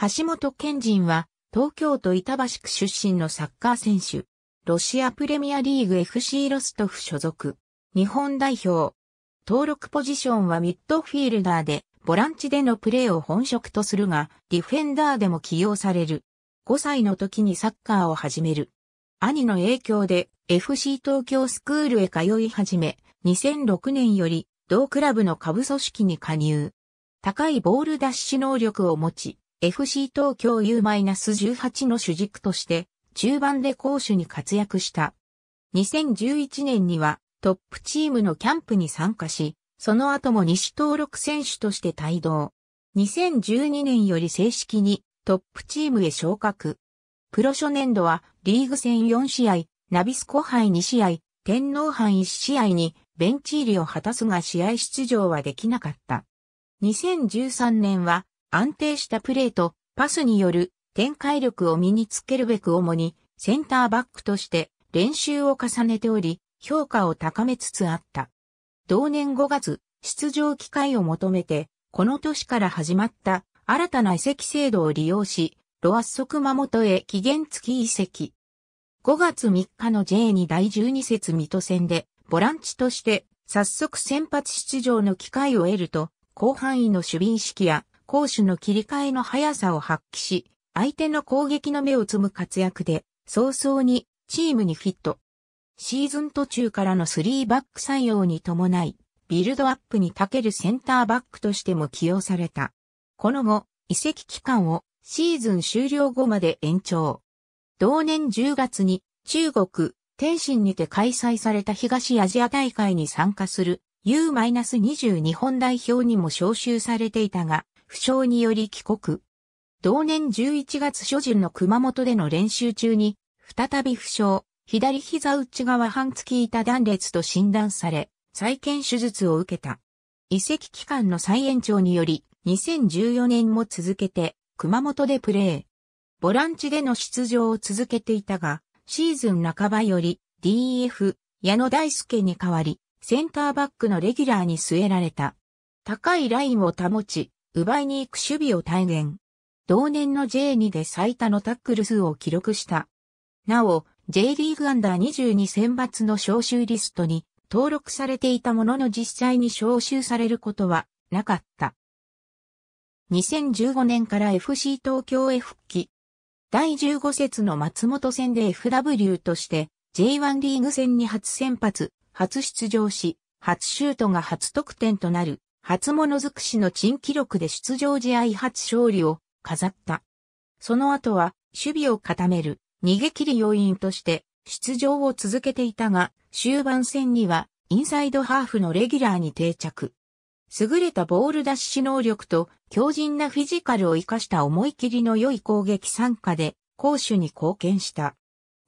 橋本賢人は、東京都板橋区出身のサッカー選手。ロシアプレミアリーグ FC ロストフ所属。日本代表。登録ポジションはミッドフィールダーで、ボランチでのプレーを本職とするが、ディフェンダーでも起用される。5歳の時にサッカーを始める。兄の影響で FC 東京スクールへ通い始め、2006年より同クラブの下部組織に加入。高いボール奪取能力を持ち、FC 東京 U-18 の主軸として、中盤で攻守に活躍した。2011年にはトップチームのキャンプに参加し、その後も西登録選手として帯同。2012年より正式にトップチームへ昇格。プロ初年度はリーグ戦4試合、ナビスコ杯2試合、天皇杯1試合にベンチ入りを果たすが試合出場はできなかった。2013年は安定したプレーとパスによる展開力を身につけるべく主にセンターバックとして練習を重ねており、評価を高めつつあった。同年5月、出場機会を求めて、この年から始まった新たな移籍制度を利用し、ロアッソクモトへ期限付き移籍。5月3日の J2 第12節水戸戦で、ボランチとして早速先発出場の機会を得ると、広範囲の守備意識や攻守の切り替えの速さを発揮し、相手の攻撃の目をつむ活躍で、早々にチームにフィット。シーズン途中からの3バック採用に伴い、ビルドアップに長けるセンターバックとしても起用された。この後、移籍期間をシーズン終了後まで延長。同年10月に中国、天津にて開催された東アジア大会に参加する U-22 本代表にも招集されていたが、負傷により帰国。同年11月初旬の熊本での練習中に、再び負傷、左膝内側半月板断裂と診断され、再建手術を受けた。移籍期間の再延長により、2014年も続けて、熊本でプレー。ボランチでの出場を続けていたが、シーズン半ばより DF、矢野大輔に代わり、センターバックのレギュラーに据えられた。高いラインを保ち、奪いに行く守備を体現。同年の J2 で最多のタックル数を記録した。なお、J リーグアンダー22選抜の招集リストに登録されていたものの実際に招集されることはなかった。2015年から FC 東京へ復帰。第15節の松本戦で FW として J1 リーグ戦に初先発、初出場し、初シュートが初得点となる初物尽くしの珍記録で出場試合初勝利を飾った。その後は守備を固める逃げ切り要因として出場を続けていたが終盤戦にはインサイドハーフのレギュラーに定着。優れたボール奪取能力と強靭なフィジカルを活かした思い切りの良い攻撃参加で攻守に貢献した。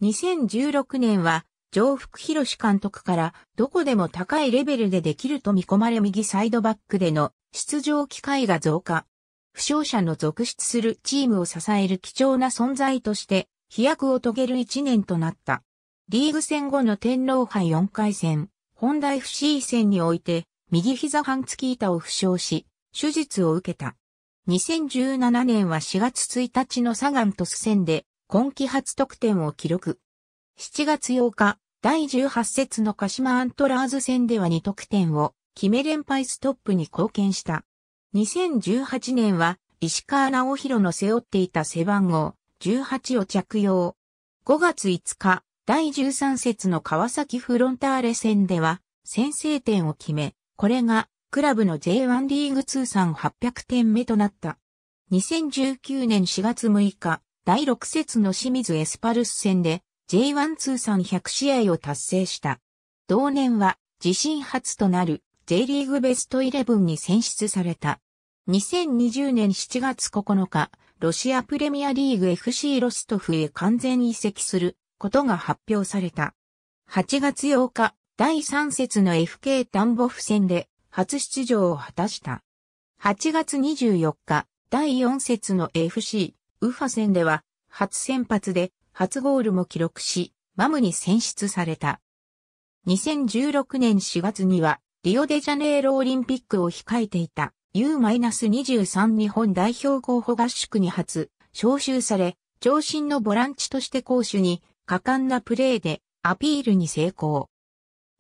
2016年は上福博監督からどこでも高いレベルでできると見込まれ右サイドバックでの出場機会が増加。負傷者の続出するチームを支える貴重な存在として飛躍を遂げる一年となった。リーグ戦後の天皇杯4回戦、本大 FC 戦において右膝半月板を負傷し、手術を受けた。2017年は4月1日のサガン鳥栖戦で今季初得点を記録。7月8日、第18節の鹿島アントラーズ戦では2得点を決め連敗ストップに貢献した。2018年は石川直弘の背負っていた背番号18を着用。5月5日、第13節の川崎フロンターレ戦では先制点を決め、これがクラブの J1 リーグ通算800点目となった。2019年4月6日、第6節の清水エスパルス戦で J1 通算100試合を達成した。同年は自身初となる J リーグベストイレブンに選出された。2020年7月9日、ロシアプレミアリーグ FC ロストフへ完全移籍することが発表された。8月8日、第3節の FK タンボフ戦で初出場を果たした。8月24日、第4節の FC ウファ戦では初先発で初ゴールも記録し、マムに選出された。2016年4月には、リオデジャネイロオリンピックを控えていた U-23 日本代表候補合宿に初招集され、長身のボランチとして攻守に果敢なプレーでアピールに成功。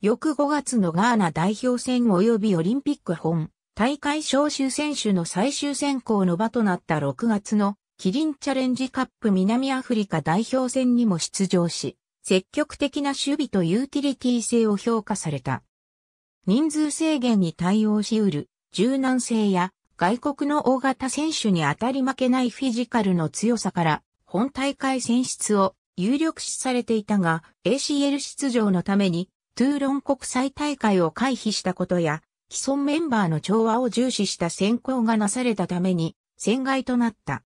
翌5月のガーナ代表戦及びオリンピック本大会招集選手の最終選考の場となった6月のキリンチャレンジカップ南アフリカ代表戦にも出場し、積極的な守備とユーティリティ性を評価された。人数制限に対応し得る柔軟性や外国の大型選手に当たり負けないフィジカルの強さから本大会選出を有力視されていたが ACL 出場のためにトゥーロン国際大会を回避したことや既存メンバーの調和を重視した選考がなされたために、戦外となった。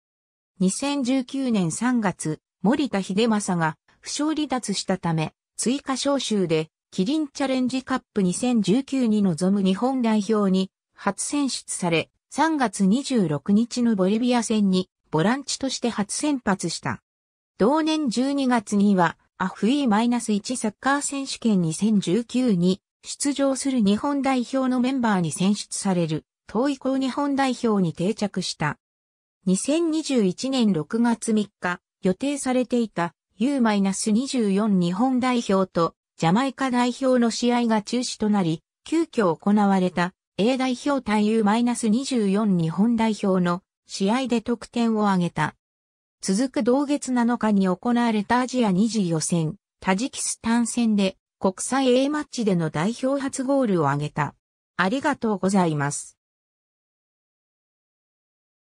2019年3月、森田秀政が負傷離脱したため、追加招集で、キリンチャレンジカップ2019に臨む日本代表に初選出され、3月26日のボリビア戦にボランチとして初先発した。同年12月には、アフマイナス1サッカー選手権2019に出場する日本代表のメンバーに選出される、遠い行日本代表に定着した。2021年6月3日、予定されていた U-24 日本代表とジャマイカ代表の試合が中止となり、急遽行われた A 代表対 U-24 日本代表の試合で得点を挙げた。続く同月7日に行われたアジア2次予選、タジキスタン戦で国際 A マッチでの代表初ゴールを挙げた。ありがとうございます。